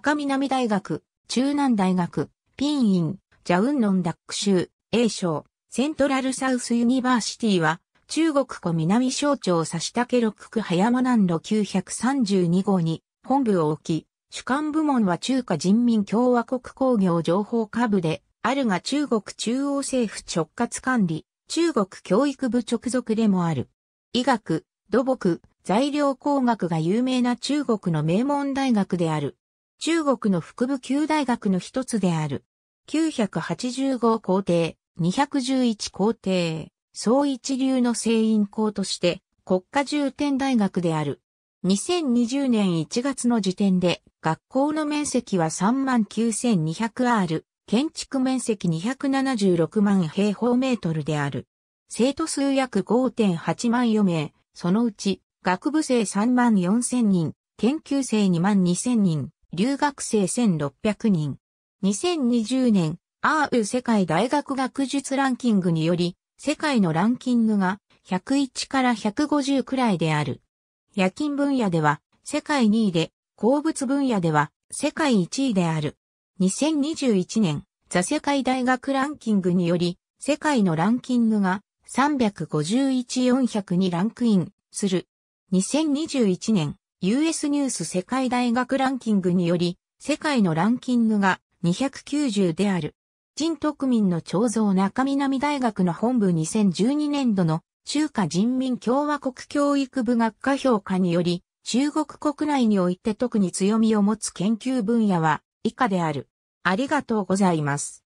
中南大学、中南大学、ピンイン、ジャウンノンダック州、A 省、セントラルサウスユニバーシティは、中国湖南省庁差し竹六区葉山南路932号に本部を置き、主管部門は中華人民共和国工業情報下部で、あるが中国中央政府直轄管理、中国教育部直属でもある。医学、土木、材料工学が有名な中国の名門大学である。中国の腹部旧大学の一つである。985校庭、211校庭、総一流の生員校として国家重点大学である。2020年1月の時点で学校の面積は 39,200R、建築面積276万平方メートルである。生徒数約5.8万余名、そのうち学部生3万4000人、研究生2万2000人、留学生1600人。2020年、r ウ世界大学学術ランキングにより、世界のランキングが101から150くらいである。夜勤分野では世界2位で、鉱物分野では世界1位である。2021年、ザ世界大学ランキングにより、世界のランキングが351-400にランクインする。2021年、US ニュース世界大学ランキングにより、世界のランキングが290である。人徳民の彫像中南大学の本部2012年度の中華人民共和国教育部学科評価により、中国国内において特に強みを持つ研究分野は以下である。ありがとうございます。